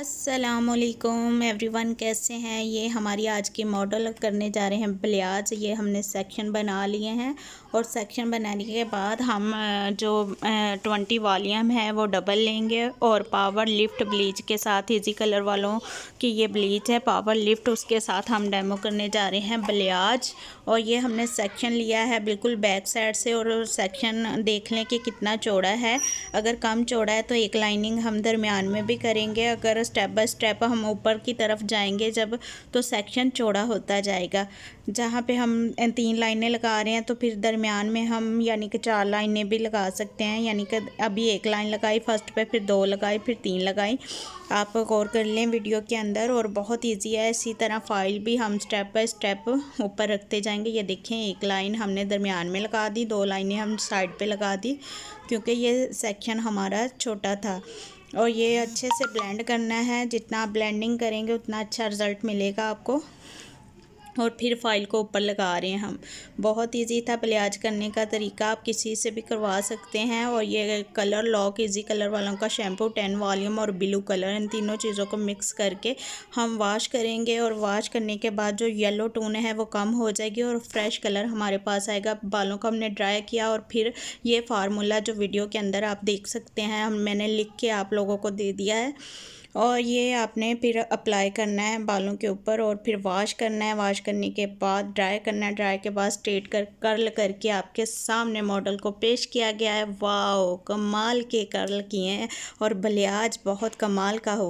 असलकुम वन कैसे हैं ये हमारी आज की मॉडल करने जा रहे हैं ब्लियाज ये हमने सेक्शन बना लिए हैं और सेक्शन बनाने के बाद हम जो ट्वेंटी वॉलीम है वो डबल लेंगे और पावर लिफ्ट ब्लीच के साथ इजी कलर वालों की ये ब्लीच है पावर लिफ्ट उसके साथ हम डेमो करने जा रहे हैं ब्लियाज और ये हमने सेक्शन लिया है बिल्कुल बैक साइड से और सेक्शन देख लें कि कितना चौड़ा है अगर कम चौड़ा है तो एक लाइनिंग हम दरमियान में भी करेंगे अगर स्टेप बाय स्टेप हम ऊपर की तरफ जाएंगे जब तो सेक्शन चौड़ा होता जाएगा जहाँ पे हम तीन लाइनें लगा रहे हैं तो फिर दरमियान में हम यानी कि चार लाइनें भी लगा सकते हैं यानी कि अभी एक लाइन लगाई फर्स्ट पे फिर दो लगाई फिर तीन लगाई आप गौर कर लें वीडियो के अंदर और बहुत इजी है इसी तरह फाइल भी हम स्टेप बाय स्टेप ऊपर रखते जाएंगे ये देखें एक लाइन हमने दरमियान में लगा दी दो लाइनें हम साइड पर लगा दी क्योंकि ये सेक्शन हमारा छोटा था और ये अच्छे से ब्लेंड करना है जितना आप ब्लेंडिंग करेंगे उतना अच्छा रिज़ल्ट मिलेगा आपको और फिर फाइल को ऊपर लगा रहे हैं हम बहुत इजी था प्लियाज करने का तरीका आप किसी से भी करवा सकते हैं और ये कलर लॉक इजी कलर वालों का शैम्पू टेन वॉल्यूम और ब्लू कलर इन तीनों चीज़ों को मिक्स करके हम वाश करेंगे और वाश करने के बाद जो येलो टोन है वो कम हो जाएगी और फ्रेश कलर हमारे पास आएगा बालों को हमने ड्राई किया और फिर ये फार्मूला जो वीडियो के अंदर आप देख सकते हैं हम मैंने लिख के आप लोगों को दे दिया है और ये आपने फिर अप्लाई करना है बालों के ऊपर और फिर वॉश करना है वॉश करने के बाद ड्राई करना है ड्राई के बाद स्ट्रेट कर कर्ल करके आपके सामने मॉडल को पेश किया गया है वाओ कमाल के कर्ल किए हैं और बलियाज बहुत कमाल का हो